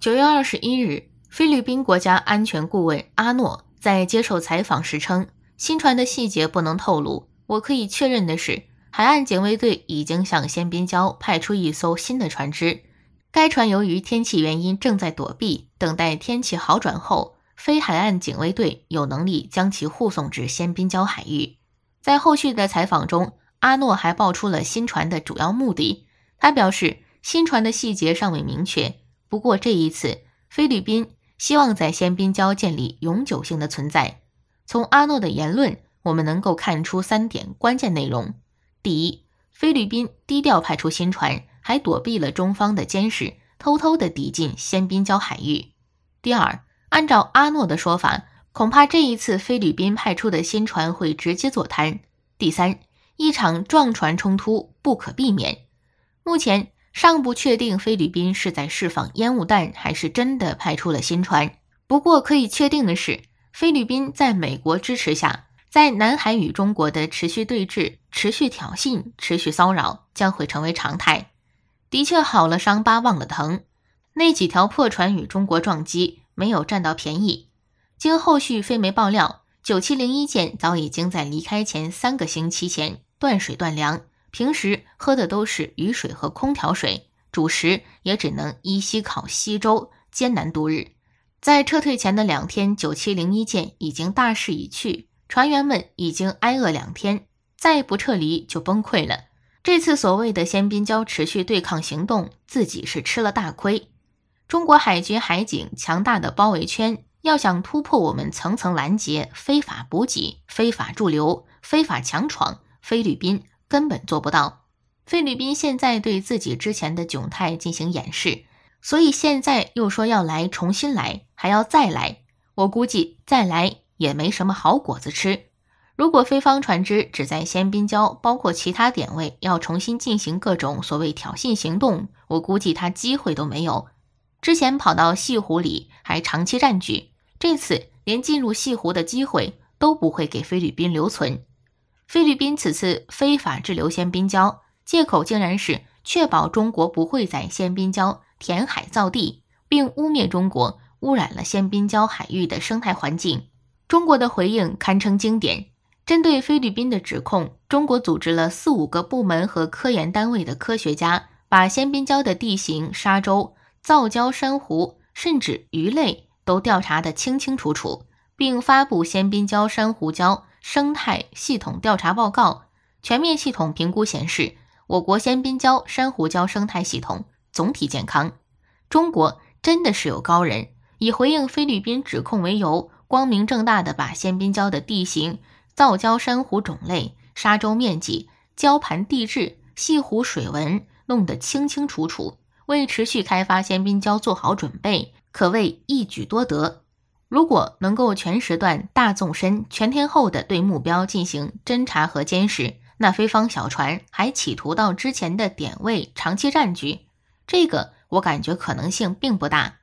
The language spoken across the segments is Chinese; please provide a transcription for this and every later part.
九月二十一日，菲律宾国家安全顾问阿诺在接受采访时称，新船的细节不能透露。我可以确认的是，海岸警卫队已经向仙滨礁派出一艘新的船只。该船由于天气原因正在躲避，等待天气好转后，非海岸警卫队有能力将其护送至仙滨礁海域。在后续的采访中，阿诺还爆出了新船的主要目的。他表示，新船的细节尚未明确。不过这一次，菲律宾希望在仙宾礁建立永久性的存在。从阿诺的言论，我们能够看出三点关键内容：第一，菲律宾低调派出新船，还躲避了中方的监视，偷偷的抵近仙宾礁海域；第二，按照阿诺的说法，恐怕这一次菲律宾派出的新船会直接坐滩；第三，一场撞船冲突不可避免。目前。尚不确定菲律宾是在释放烟雾弹，还是真的派出了新船。不过可以确定的是，菲律宾在美国支持下，在南海与中国的持续对峙、持续挑衅、持续骚扰，将会成为常态。的确好了，伤疤忘了疼。那几条破船与中国撞击，没有占到便宜。经后续菲媒爆料，9701舰早已经在离开前三个星期前断水断粮。平时喝的都是雨水和空调水，主食也只能依稀烤稀粥，艰难度日。在撤退前的两天，9701舰已经大势已去，船员们已经挨饿两天，再不撤离就崩溃了。这次所谓的“先滨交持续对抗行动”，自己是吃了大亏。中国海军海警强大的包围圈，要想突破我们层层拦截、非法补给、非法驻留、非法强闯菲律宾。根本做不到。菲律宾现在对自己之前的窘态进行掩饰，所以现在又说要来重新来，还要再来。我估计再来也没什么好果子吃。如果菲方船只只在仙滨礁包括其他点位要重新进行各种所谓挑衅行动，我估计他机会都没有。之前跑到西湖里还长期占据，这次连进入西湖的机会都不会给菲律宾留存。菲律宾此次非法滞留仙滨礁，借口竟然是确保中国不会在仙滨礁填海造地，并污蔑中国污染了仙滨礁海域的生态环境。中国的回应堪称经典。针对菲律宾的指控，中国组织了四五个部门和科研单位的科学家，把仙滨礁的地形、沙洲、造礁珊瑚，甚至鱼类都调查得清清楚楚，并发布仙滨礁珊瑚礁。生态系统调查报告全面系统评估显示，我国仙滨礁珊瑚礁生态系统总体健康。中国真的是有高人，以回应菲律宾指控为由，光明正大的把仙滨礁的地形、造礁珊瑚种类、沙洲面积、礁盘地质、西湖水文弄得清清楚楚，为持续开发仙滨礁做好准备，可谓一举多得。如果能够全时段、大纵深、全天候地对目标进行侦察和监视，那菲方小船还企图到之前的点位长期占据，这个我感觉可能性并不大。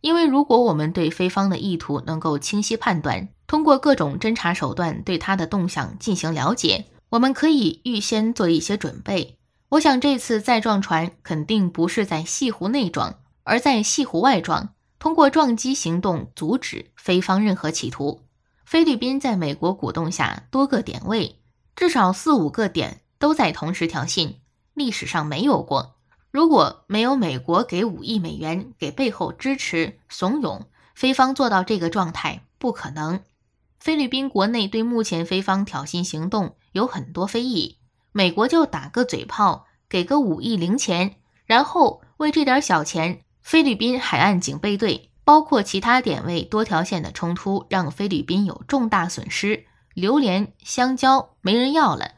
因为如果我们对菲方的意图能够清晰判断，通过各种侦察手段对它的动向进行了解，我们可以预先做一些准备。我想这次再撞船肯定不是在西湖内撞，而在西湖外撞。通过撞击行动阻止菲方任何企图。菲律宾在美国鼓动下，多个点位，至少四五个点都在同时挑衅，历史上没有过。如果没有美国给五亿美元，给背后支持怂恿，菲方做到这个状态不可能。菲律宾国内对目前菲方挑衅行动有很多非议，美国就打个嘴炮，给个五亿零钱，然后为这点小钱。菲律宾海岸警备队包括其他点位多条线的冲突，让菲律宾有重大损失。榴莲香蕉没人要了。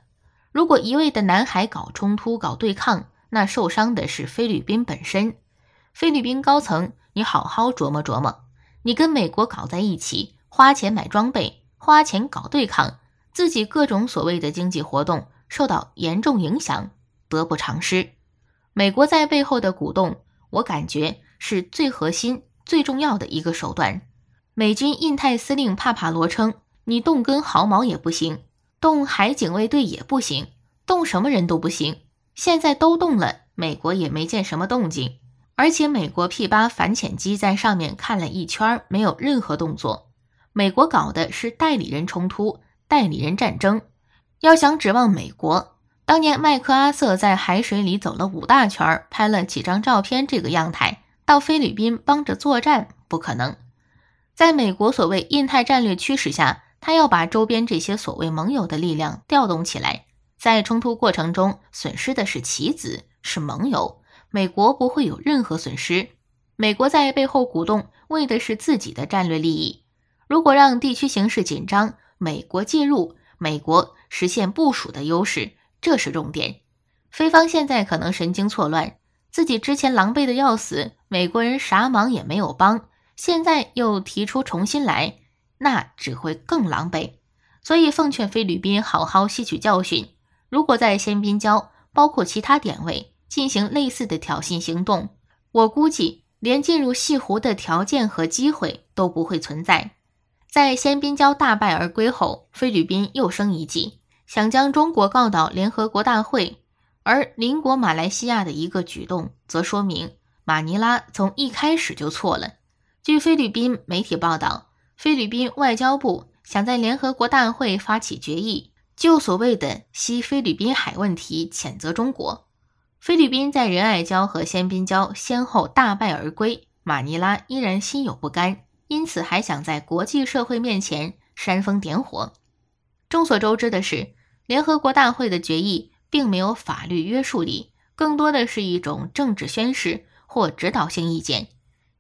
如果一味的南海搞冲突、搞对抗，那受伤的是菲律宾本身。菲律宾高层，你好好琢磨琢磨。你跟美国搞在一起，花钱买装备，花钱搞对抗，自己各种所谓的经济活动受到严重影响，得不偿失。美国在背后的鼓动。我感觉是最核心、最重要的一个手段。美军印太司令帕帕罗称：“你动根毫毛也不行，动海警卫队也不行，动什么人都不行。现在都动了，美国也没见什么动静。而且美国 P 八反潜机在上面看了一圈，没有任何动作。美国搞的是代理人冲突、代理人战争，要想指望美国。”当年麦克阿瑟在海水里走了五大圈，拍了几张照片，这个样态到菲律宾帮着作战不可能。在美国所谓印太战略驱使下，他要把周边这些所谓盟友的力量调动起来，在冲突过程中损失的是棋子，是盟友，美国不会有任何损失。美国在背后鼓动，为的是自己的战略利益。如果让地区形势紧张，美国介入，美国实现部署的优势。这是重点。菲方现在可能神经错乱，自己之前狼狈的要死，美国人啥忙也没有帮，现在又提出重新来，那只会更狼狈。所以奉劝菲律宾好好吸取教训，如果在仙滨礁包括其他点位进行类似的挑衅行动，我估计连进入西湖的条件和机会都不会存在。在仙滨礁大败而归后，菲律宾又生一计。想将中国告到联合国大会，而邻国马来西亚的一个举动，则说明马尼拉从一开始就错了。据菲律宾媒体报道，菲律宾外交部想在联合国大会发起决议，就所谓的西菲律宾海问题谴责中国。菲律宾在仁爱礁和仙宾礁先后大败而归，马尼拉依然心有不甘，因此还想在国际社会面前煽风点火。众所周知的是，联合国大会的决议并没有法律约束力，更多的是一种政治宣示或指导性意见。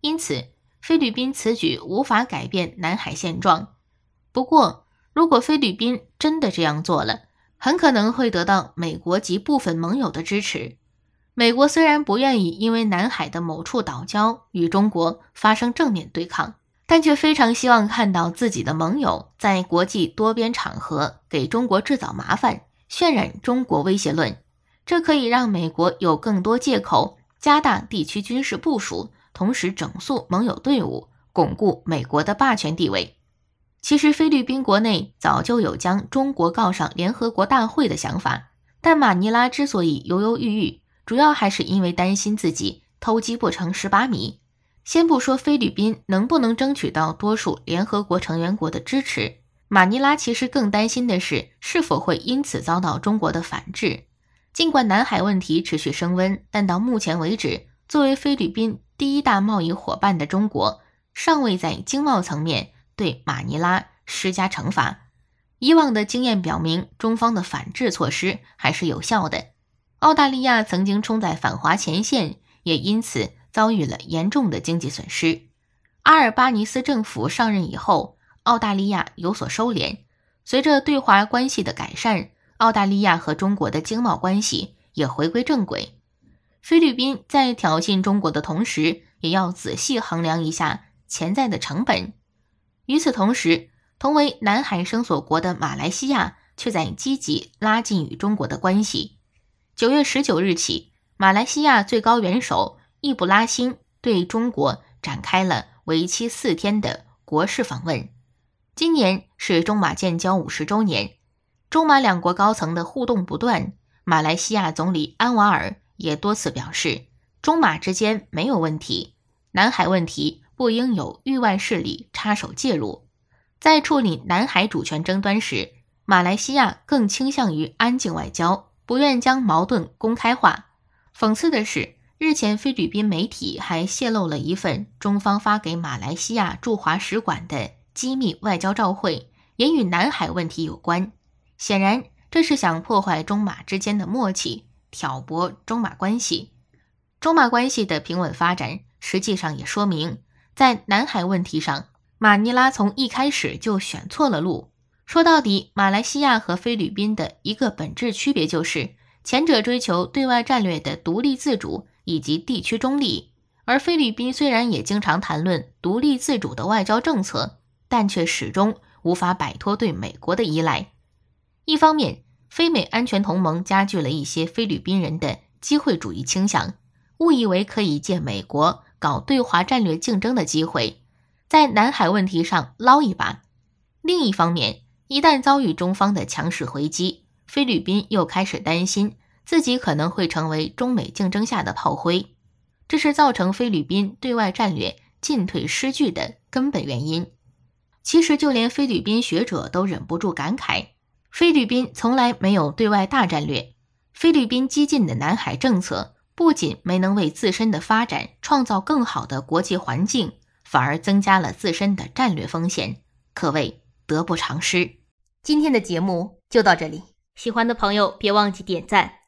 因此，菲律宾此举无法改变南海现状。不过，如果菲律宾真的这样做了，很可能会得到美国及部分盟友的支持。美国虽然不愿意因为南海的某处岛礁与中国发生正面对抗。但却非常希望看到自己的盟友在国际多边场合给中国制造麻烦，渲染中国威胁论，这可以让美国有更多借口加大地区军事部署，同时整肃盟友队伍，巩固美国的霸权地位。其实，菲律宾国内早就有将中国告上联合国大会的想法，但马尼拉之所以犹犹豫豫，主要还是因为担心自己偷鸡不成蚀把米。先不说菲律宾能不能争取到多数联合国成员国的支持，马尼拉其实更担心的是是否会因此遭到中国的反制。尽管南海问题持续升温，但到目前为止，作为菲律宾第一大贸易伙伴的中国尚未在经贸层面对马尼拉施加惩罚。以往的经验表明，中方的反制措施还是有效的。澳大利亚曾经冲在反华前线，也因此。遭遇了严重的经济损失。阿尔巴尼斯政府上任以后，澳大利亚有所收敛。随着对华关系的改善，澳大利亚和中国的经贸关系也回归正轨。菲律宾在挑衅中国的同时，也要仔细衡量一下潜在的成本。与此同时，同为南海生索国的马来西亚却在积极拉近与中国的关系。九月十九日起，马来西亚最高元首。易卜拉欣对中国展开了为期四天的国事访问。今年是中马建交五十周年，中马两国高层的互动不断。马来西亚总理安瓦尔也多次表示，中马之间没有问题。南海问题不应有域外势力插手介入。在处理南海主权争端时，马来西亚更倾向于安静外交，不愿将矛盾公开化。讽刺的是。日前，菲律宾媒体还泄露了一份中方发给马来西亚驻华使馆的机密外交照会，也与南海问题有关。显然，这是想破坏中马之间的默契，挑拨中马关系。中马关系的平稳发展，实际上也说明，在南海问题上，马尼拉从一开始就选错了路。说到底，马来西亚和菲律宾的一个本质区别就是，前者追求对外战略的独立自主。以及地区中立，而菲律宾虽然也经常谈论独立自主的外交政策，但却始终无法摆脱对美国的依赖。一方面，非美安全同盟加剧了一些菲律宾人的机会主义倾向，误以为可以借美国搞对华战略竞争的机会，在南海问题上捞一把；另一方面，一旦遭遇中方的强势回击，菲律宾又开始担心。自己可能会成为中美竞争下的炮灰，这是造成菲律宾对外战略进退失据的根本原因。其实，就连菲律宾学者都忍不住感慨：菲律宾从来没有对外大战略。菲律宾激进的南海政策不仅没能为自身的发展创造更好的国际环境，反而增加了自身的战略风险，可谓得不偿失。今天的节目就到这里，喜欢的朋友别忘记点赞。